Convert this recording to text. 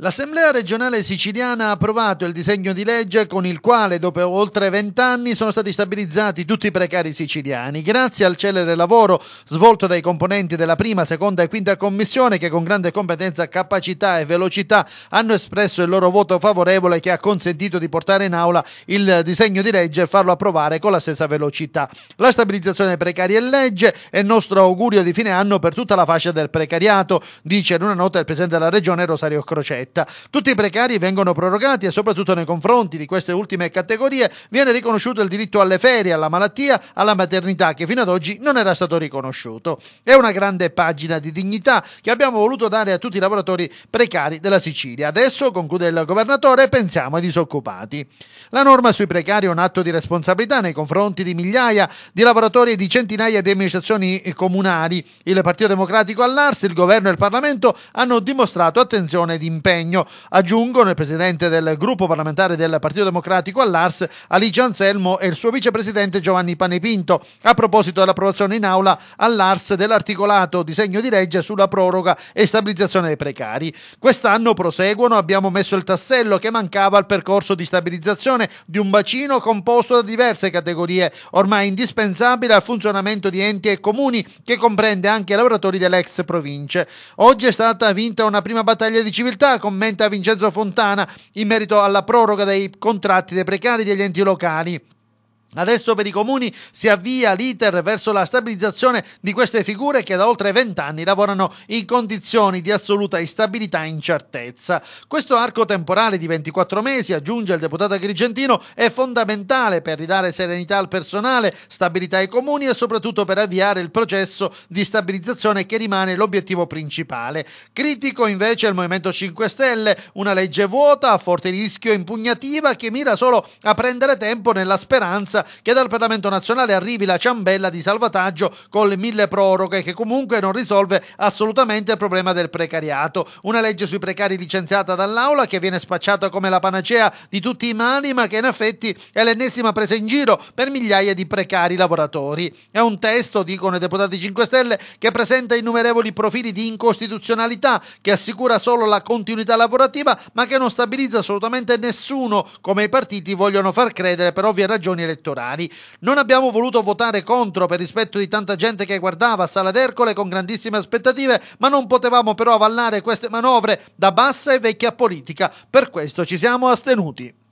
L'Assemblea regionale siciliana ha approvato il disegno di legge con il quale dopo oltre vent'anni sono stati stabilizzati tutti i precari siciliani, grazie al celere lavoro svolto dai componenti della prima, seconda e quinta commissione che con grande competenza, capacità e velocità hanno espresso il loro voto favorevole che ha consentito di portare in aula il disegno di legge e farlo approvare con la stessa velocità. La stabilizzazione dei precari è legge e nostro augurio di fine anno per tutta la fascia del precariato, dice in una nota il Presidente della Regione Rosario Crocetti diretta. Tutti i precari vengono prorogati e soprattutto nei confronti di queste ultime categorie viene riconosciuto il diritto alle ferie, alla malattia, alla maternità che fino ad oggi non era stato riconosciuto. È una grande pagina di dignità che abbiamo voluto dare a tutti i lavoratori precari della Sicilia. Adesso, conclude il governatore, pensiamo ai disoccupati. La norma sui precari è un atto di responsabilità nei confronti di migliaia di lavoratori e di centinaia di amministrazioni comunali. Il Partito Democratico all'Ars, il governo e il Parlamento hanno dimostrato attenzione ed impegno impegno, aggiungono il presidente del gruppo parlamentare del Partito Democratico all'Ars, Alice Anselmo, e il suo vicepresidente Giovanni Panepinto, a proposito dell'approvazione in aula all'Ars dell'articolato disegno di legge sulla proroga e stabilizzazione dei precari. Quest'anno proseguono, abbiamo messo il tassello che mancava al percorso di stabilizzazione di un bacino composto da diverse categorie, ormai indispensabile al funzionamento di enti e comuni, che comprende anche i lavoratori delle ex province. Oggi è stata vinta una prima battaglia di civiltà Con commenta Vincenzo Fontana in merito alla proroga dei contratti dei precari degli enti locali. Adesso per i comuni si avvia l'iter verso la stabilizzazione di queste figure che da oltre vent'anni lavorano in condizioni di assoluta instabilità e incertezza. Questo arco temporale di 24 mesi, aggiunge il deputato agrigentino, è fondamentale per ridare serenità al personale, stabilità ai comuni e soprattutto per avviare il processo di stabilizzazione che rimane l'obiettivo principale. Critico invece il Movimento 5 Stelle, una legge vuota a forte rischio impugnativa che mira solo a prendere tempo nella speranza che dal Parlamento nazionale arrivi la ciambella di salvataggio con le mille proroghe che comunque non risolve assolutamente il problema del precariato. Una legge sui precari licenziata dall'Aula che viene spacciata come la panacea di tutti i mali ma che in effetti è l'ennesima presa in giro per migliaia di precari lavoratori. È un testo, dicono i deputati 5 Stelle, che presenta innumerevoli profili di incostituzionalità, che assicura solo la continuità lavorativa ma che non stabilizza assolutamente nessuno come i partiti vogliono far credere per ovvie ragioni elettorali elettorali. Non abbiamo voluto votare contro per rispetto di tanta gente che guardava a Sala d'Ercole con grandissime aspettative, ma non potevamo però avallare queste manovre da bassa e vecchia politica. Per questo ci siamo astenuti.